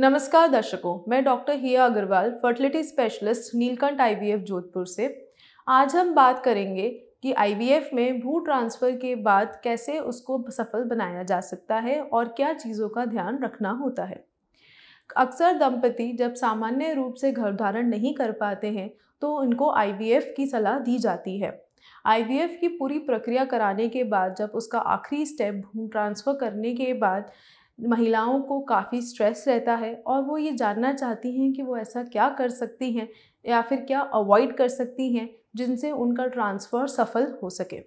नमस्कार दर्शकों मैं doctor Hiya Agarwal fertility specialist Neelkanth IVF Jodhpur से आज हम बात करेंगे कि आईवीएफ में भू ट्रांसफ़र के बाद कैसे उसको सफल बनाया जा सकता है और क्या चीज़ों का ध्यान रखना होता है अक्सर दंपति जब सामान्य रूप से घर धारण नहीं कर पाते हैं तो उनको आईवीएफ की सलाह दी जाती है आईवीएफ की पूरी प्रक्रिया कराने के बाद जब उसका आखिरी स्टेप भू ट्रांसफ़र करने के बाद महिलाओं को काफ़ी स्ट्रेस रहता है और वो ये जानना चाहती हैं कि वो ऐसा क्या कर सकती हैं या फिर क्या अवॉइड कर सकती हैं जिनसे उनका ट्रांसफ़र सफल हो सके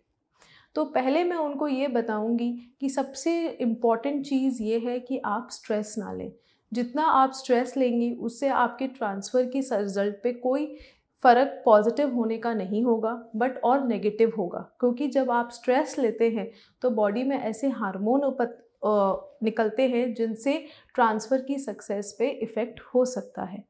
तो पहले मैं उनको ये बताऊंगी कि सबसे इम्पॉर्टेंट चीज़ ये है कि आप स्ट्रेस ना लें जितना आप स्ट्रेस लेंगी उससे आपके ट्रांसफ़र की रिज़ल्ट पे कोई फ़र्क पॉजिटिव होने का नहीं होगा बट और नेगेटिव होगा क्योंकि जब आप स्ट्रेस लेते हैं तो बॉडी में ऐसे हार्मोन उपत निकलते हैं जिनसे ट्रांसफ़र की सक्सेस पे इफ़ेक्ट हो सकता है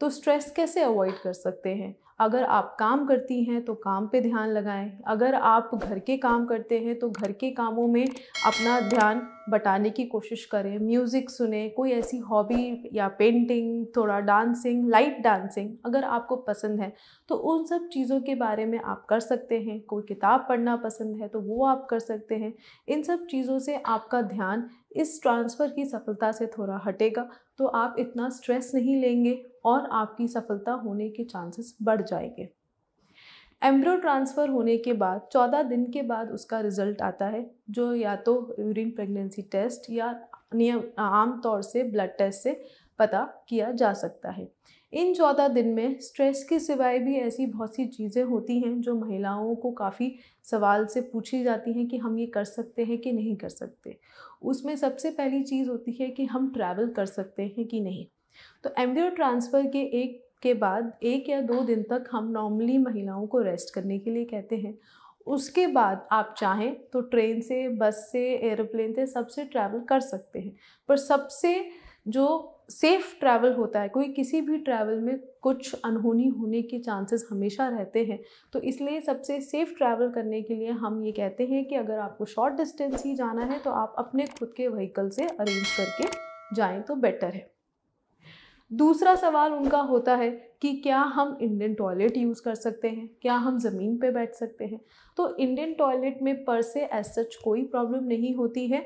तो स्ट्रेस कैसे अवॉइड कर सकते हैं अगर आप काम करती हैं तो काम पे ध्यान लगाएं अगर आप घर के काम करते हैं तो घर के कामों में अपना ध्यान बटाने की कोशिश करें म्यूज़िक सुने कोई ऐसी हॉबी या पेंटिंग थोड़ा डांसिंग लाइट डांसिंग अगर आपको पसंद है तो उन सब चीज़ों के बारे में आप कर सकते हैं कोई किताब पढ़ना पसंद है तो वो आप कर सकते हैं इन सब चीज़ों से आपका ध्यान इस ट्रांसफ़र की सफलता से थोड़ा हटेगा तो आप इतना स्ट्रेस नहीं लेंगे और आपकी सफलता होने के चांसेस बढ़ जाएंगे एम्ब्रो ट्रांसफ़र होने के बाद चौदह दिन के बाद उसका रिजल्ट आता है जो या तो यूरिन प्रेगनेंसी टेस्ट या नियम आम तौर से ब्लड टेस्ट से पता किया जा सकता है इन चौदह दिन में स्ट्रेस के सिवाय भी ऐसी बहुत सी चीज़ें होती हैं जो महिलाओं को काफ़ी सवाल से पूछी जाती हैं कि हम ये कर सकते हैं कि नहीं कर सकते उसमें सबसे पहली चीज़ होती है कि हम ट्रैवल कर सकते हैं कि नहीं तो एम्ब्रियो ट्रांसफ़र के एक के बाद एक या दो दिन तक हम नॉर्मली महिलाओं को रेस्ट करने के लिए कहते हैं उसके बाद आप चाहें तो ट्रेन से बस से एरोप्लेन से सबसे ट्रैवल कर सकते हैं पर सबसे जो सेफ़ ट्रैवल होता है कोई किसी भी ट्रैवल में कुछ अनहोनी होने के चांसेस हमेशा रहते हैं तो इसलिए सबसे सेफ़ ट्रैवल करने के लिए हम ये कहते हैं कि अगर आपको शॉर्ट डिस्टेंस ही जाना है तो आप अपने खुद के व्हीकल से अरेंज करके जाएं तो बेटर है दूसरा सवाल उनका होता है कि क्या हम इंडियन टॉयलेट यूज़ कर सकते हैं क्या हम ज़मीन पे बैठ सकते हैं तो इंडियन टॉयलेट में पर से एज सच कोई प्रॉब्लम नहीं होती है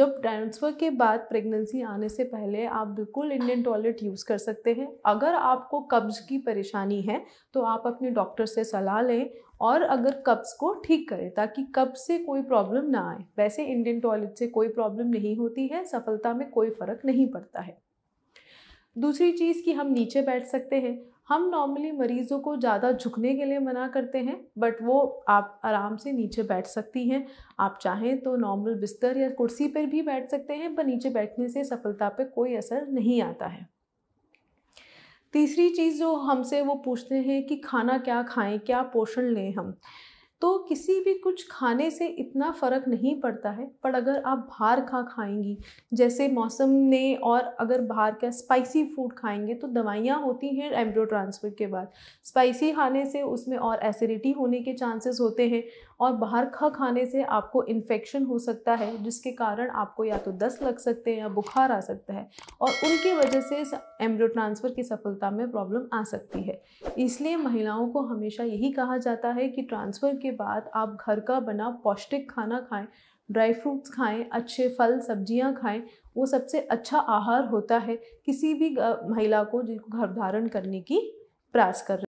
जब ट्रांसफ़र के बाद प्रेगनेंसी आने से पहले आप बिल्कुल इंडियन टॉयलेट यूज़ कर सकते हैं अगर आपको कब्ज की परेशानी है तो आप अपने डॉक्टर से सलाह लें और अगर कब्ज़ को ठीक करें ताकि कब्ज से कोई प्रॉब्लम ना आए वैसे इंडियन टॉयलेट से कोई प्रॉब्लम नहीं होती है सफलता में कोई फ़र्क नहीं पड़ता है दूसरी चीज़ कि हम नीचे बैठ सकते हैं हम नॉर्मली मरीज़ों को ज़्यादा झुकने के लिए मना करते हैं बट वो आप आराम से नीचे बैठ सकती हैं आप चाहें तो नॉर्मल बिस्तर या कुर्सी पर भी बैठ सकते हैं पर नीचे बैठने से सफलता पर कोई असर नहीं आता है तीसरी चीज़ जो हमसे वो पूछते हैं कि खाना क्या खाएं क्या पोषण लें हम तो किसी भी कुछ खाने से इतना फ़र्क नहीं पड़ता है पर अगर आप बाहर का खाएंगी जैसे मौसम ने और अगर बाहर का स्पाइसी फूड खाएंगे तो दवाइयाँ होती हैं एम्ब्रो ट्रांसफ़र के बाद स्पाइसी खाने से उसमें और एसिडिटी होने के चांसेस होते हैं और बाहर का खाने से आपको इन्फेक्शन हो सकता है जिसके कारण आपको या तो दस्त लग सकते हैं या बुखार आ सकता है और उनकी वजह से एम्ब्रो ट्रांसफ़र की सफलता में प्रॉब्लम आ सकती है इसलिए महिलाओं को हमेशा यही कहा जाता है कि ट्रांसफ़र के के बाद आप घर का बना पौष्टिक खाना खाएं ड्राई फ्रूट्स खाएं अच्छे फल सब्जियां खाएं वो सबसे अच्छा आहार होता है किसी भी महिला को जिनको घर धारण करने की प्रयास कर